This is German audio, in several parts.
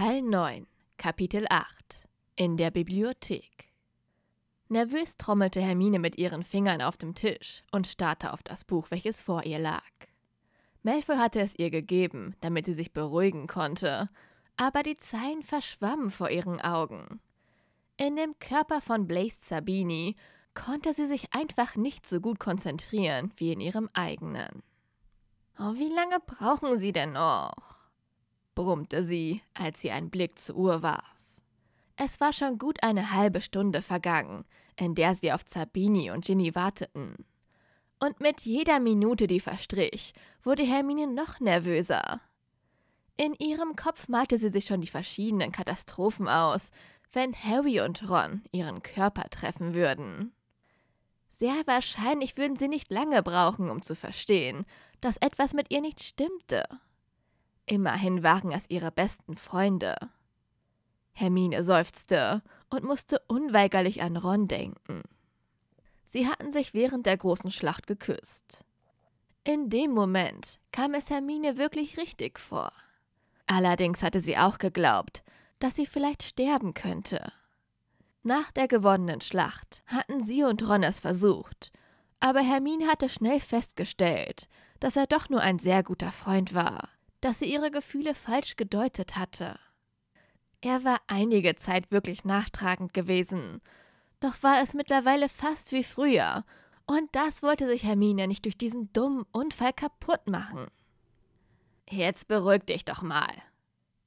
Teil 9, Kapitel 8 In der Bibliothek Nervös trommelte Hermine mit ihren Fingern auf dem Tisch und starrte auf das Buch, welches vor ihr lag. Malfoy hatte es ihr gegeben, damit sie sich beruhigen konnte, aber die Zeilen verschwammen vor ihren Augen. In dem Körper von Blaise Sabini konnte sie sich einfach nicht so gut konzentrieren wie in ihrem eigenen. Oh, wie lange brauchen Sie denn noch? brummte sie, als sie einen Blick zur Uhr warf. Es war schon gut eine halbe Stunde vergangen, in der sie auf Zabini und Ginny warteten. Und mit jeder Minute, die verstrich, wurde Hermine noch nervöser. In ihrem Kopf malte sie sich schon die verschiedenen Katastrophen aus, wenn Harry und Ron ihren Körper treffen würden. Sehr wahrscheinlich würden sie nicht lange brauchen, um zu verstehen, dass etwas mit ihr nicht stimmte. Immerhin waren es ihre besten Freunde. Hermine seufzte und musste unweigerlich an Ron denken. Sie hatten sich während der großen Schlacht geküsst. In dem Moment kam es Hermine wirklich richtig vor. Allerdings hatte sie auch geglaubt, dass sie vielleicht sterben könnte. Nach der gewonnenen Schlacht hatten sie und Ron es versucht, aber Hermine hatte schnell festgestellt, dass er doch nur ein sehr guter Freund war dass sie ihre Gefühle falsch gedeutet hatte. Er war einige Zeit wirklich nachtragend gewesen, doch war es mittlerweile fast wie früher, und das wollte sich Hermine nicht durch diesen dummen Unfall kaputt machen. Jetzt beruhig dich doch mal,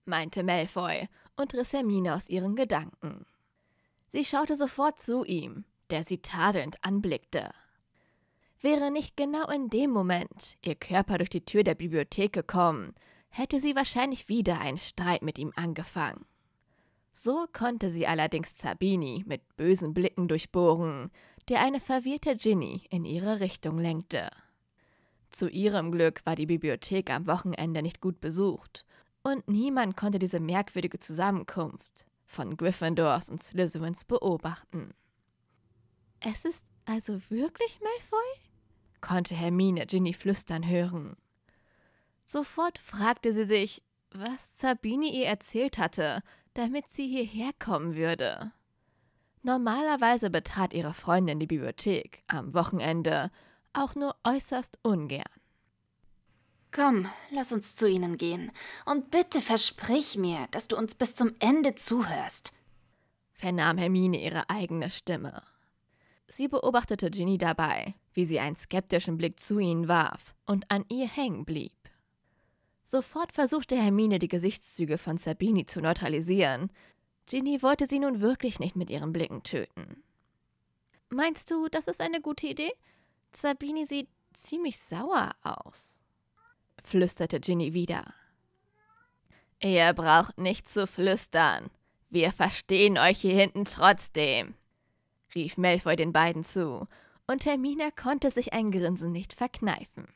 meinte Malfoy und riss Hermine aus ihren Gedanken. Sie schaute sofort zu ihm, der sie tadelnd anblickte. Wäre nicht genau in dem Moment ihr Körper durch die Tür der Bibliothek gekommen, hätte sie wahrscheinlich wieder einen Streit mit ihm angefangen. So konnte sie allerdings Zabini mit bösen Blicken durchbohren, der eine verwirrte Ginny in ihre Richtung lenkte. Zu ihrem Glück war die Bibliothek am Wochenende nicht gut besucht, und niemand konnte diese merkwürdige Zusammenkunft von Gryffindors und Slytherins beobachten. Es ist also wirklich Malfoy? konnte Hermine Ginny flüstern hören. Sofort fragte sie sich, was Sabine ihr erzählt hatte, damit sie hierher kommen würde. Normalerweise betrat ihre Freundin die Bibliothek am Wochenende, auch nur äußerst ungern. Komm, lass uns zu ihnen gehen. Und bitte versprich mir, dass du uns bis zum Ende zuhörst, vernahm Hermine ihre eigene Stimme. Sie beobachtete Ginny dabei, wie sie einen skeptischen Blick zu ihnen warf und an ihr hängen blieb. Sofort versuchte Hermine, die Gesichtszüge von Sabini zu neutralisieren. Ginny wollte sie nun wirklich nicht mit ihren Blicken töten. Meinst du, das ist eine gute Idee? Sabini sieht ziemlich sauer aus, flüsterte Ginny wieder. Ihr braucht nicht zu flüstern. Wir verstehen euch hier hinten trotzdem, rief Malfoy den beiden zu und Hermine konnte sich ein Grinsen nicht verkneifen.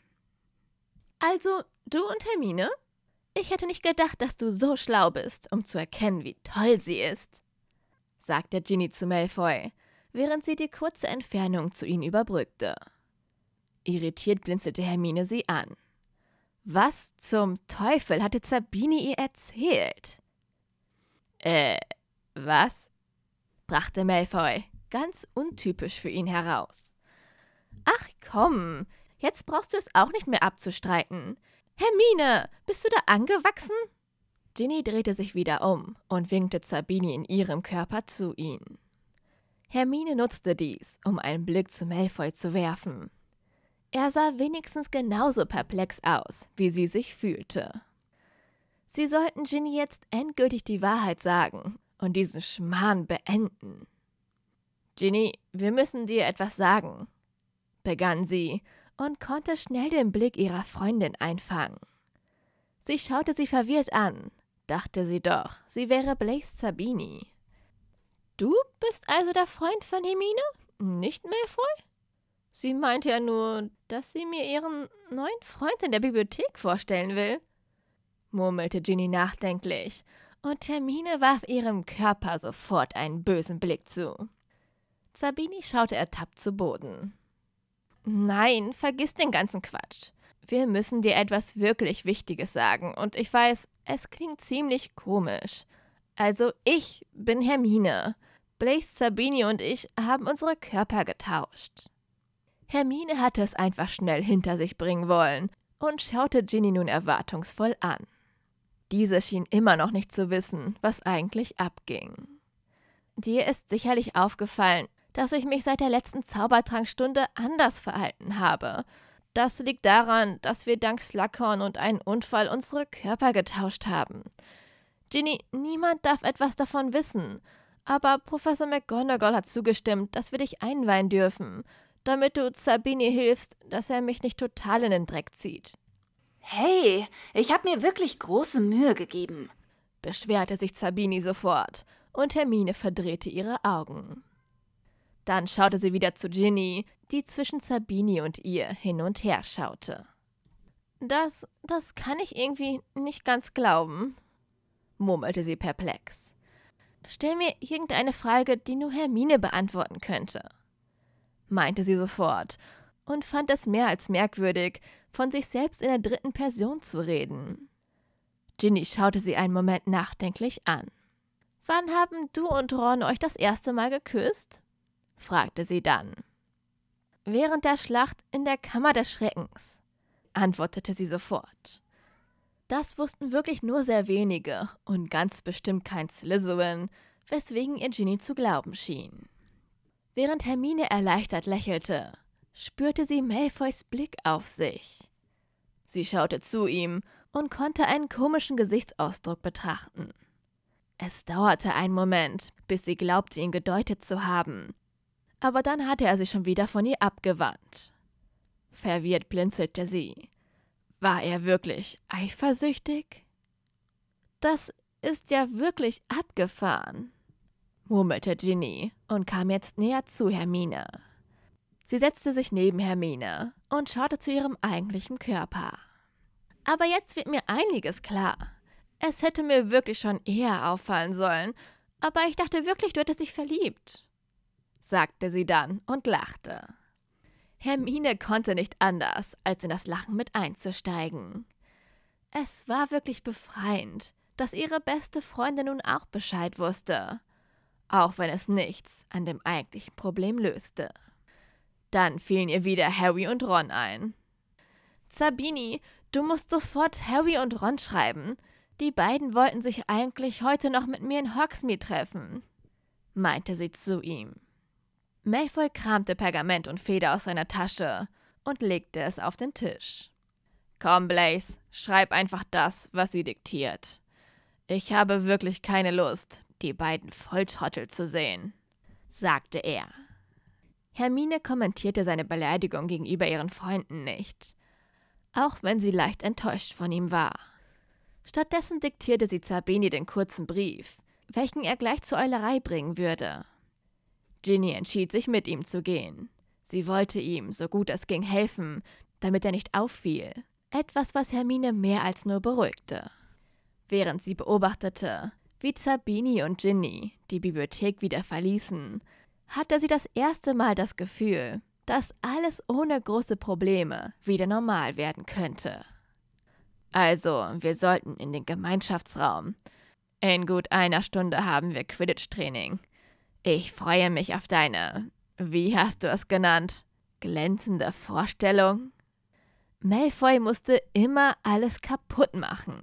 Also, du und Hermine? Ich hätte nicht gedacht, dass du so schlau bist, um zu erkennen, wie toll sie ist, sagte Ginny zu Malfoy, während sie die kurze Entfernung zu ihnen überbrückte. Irritiert blinzelte Hermine sie an. Was zum Teufel hatte Sabine ihr erzählt? Äh, was? brachte Malfoy ganz untypisch für ihn heraus. Ach komm, jetzt brauchst du es auch nicht mehr abzustreiten. Hermine, bist du da angewachsen? Ginny drehte sich wieder um und winkte Sabini in ihrem Körper zu ihnen. Hermine nutzte dies, um einen Blick zu Malfoy zu werfen. Er sah wenigstens genauso perplex aus, wie sie sich fühlte. Sie sollten Ginny jetzt endgültig die Wahrheit sagen und diesen Schmarrn beenden. Ginny, wir müssen dir etwas sagen, begann sie und konnte schnell den Blick ihrer Freundin einfangen. Sie schaute sie verwirrt an, dachte sie doch, sie wäre Blaise Sabini. Du bist also der Freund von Hermine? Nicht Malfoy? Sie meinte ja nur, dass sie mir ihren neuen Freund in der Bibliothek vorstellen will, murmelte Ginny nachdenklich, und Hermine warf ihrem Körper sofort einen bösen Blick zu. Sabini schaute ertappt zu Boden. Nein, vergiss den ganzen Quatsch. Wir müssen dir etwas wirklich Wichtiges sagen, und ich weiß, es klingt ziemlich komisch. Also ich bin Hermine. Blaze, Sabini und ich haben unsere Körper getauscht. Hermine hatte es einfach schnell hinter sich bringen wollen und schaute Ginny nun erwartungsvoll an. Diese schien immer noch nicht zu wissen, was eigentlich abging. Dir ist sicherlich aufgefallen, dass ich mich seit der letzten Zaubertrankstunde anders verhalten habe. Das liegt daran, dass wir dank Slughorn und einem Unfall unsere Körper getauscht haben. Ginny, niemand darf etwas davon wissen. Aber Professor McGonagall hat zugestimmt, dass wir dich einweihen dürfen, damit du Sabini hilfst, dass er mich nicht total in den Dreck zieht. Hey, ich habe mir wirklich große Mühe gegeben, beschwerte sich Sabini sofort, und Hermine verdrehte ihre Augen. Dann schaute sie wieder zu Ginny, die zwischen Sabini und ihr hin und her schaute. Das, das kann ich irgendwie nicht ganz glauben, murmelte sie perplex. Stell mir irgendeine Frage, die nur Hermine beantworten könnte, meinte sie sofort und fand es mehr als merkwürdig, von sich selbst in der dritten Person zu reden. Ginny schaute sie einen Moment nachdenklich an. Wann haben du und Ron euch das erste Mal geküsst? fragte sie dann. Während der Schlacht in der Kammer des Schreckens, antwortete sie sofort. Das wussten wirklich nur sehr wenige und ganz bestimmt kein Slytherin, weswegen ihr Ginny zu glauben schien. Während Hermine erleichtert lächelte, spürte sie Malfoys Blick auf sich. Sie schaute zu ihm und konnte einen komischen Gesichtsausdruck betrachten. Es dauerte einen Moment, bis sie glaubte, ihn gedeutet zu haben, aber dann hatte er sich schon wieder von ihr abgewandt. Verwirrt blinzelte sie. War er wirklich eifersüchtig? Das ist ja wirklich abgefahren, murmelte Ginny und kam jetzt näher zu Hermine. Sie setzte sich neben Hermine und schaute zu ihrem eigentlichen Körper. Aber jetzt wird mir einiges klar. Es hätte mir wirklich schon eher auffallen sollen, aber ich dachte wirklich, du hättest dich verliebt sagte sie dann und lachte. Hermine konnte nicht anders, als in das Lachen mit einzusteigen. Es war wirklich befreiend, dass ihre beste Freundin nun auch Bescheid wusste, auch wenn es nichts an dem eigentlichen Problem löste. Dann fielen ihr wieder Harry und Ron ein. Sabini, du musst sofort Harry und Ron schreiben. Die beiden wollten sich eigentlich heute noch mit mir in Hogsmeade treffen, meinte sie zu ihm. Malfoy kramte Pergament und Feder aus seiner Tasche und legte es auf den Tisch. Komm, Blaze, schreib einfach das, was sie diktiert. Ich habe wirklich keine Lust, die beiden Volltrottel zu sehen, sagte er. Hermine kommentierte seine Beleidigung gegenüber ihren Freunden nicht, auch wenn sie leicht enttäuscht von ihm war. Stattdessen diktierte sie Zabini den kurzen Brief, welchen er gleich zur Eulerei bringen würde. Ginny entschied sich, mit ihm zu gehen. Sie wollte ihm, so gut es ging, helfen, damit er nicht auffiel. Etwas, was Hermine mehr als nur beruhigte. Während sie beobachtete, wie Zabini und Ginny die Bibliothek wieder verließen, hatte sie das erste Mal das Gefühl, dass alles ohne große Probleme wieder normal werden könnte. Also, wir sollten in den Gemeinschaftsraum. In gut einer Stunde haben wir Quidditch-Training. Ich freue mich auf deine, wie hast du es genannt, glänzende Vorstellung. Malfoy musste immer alles kaputt machen.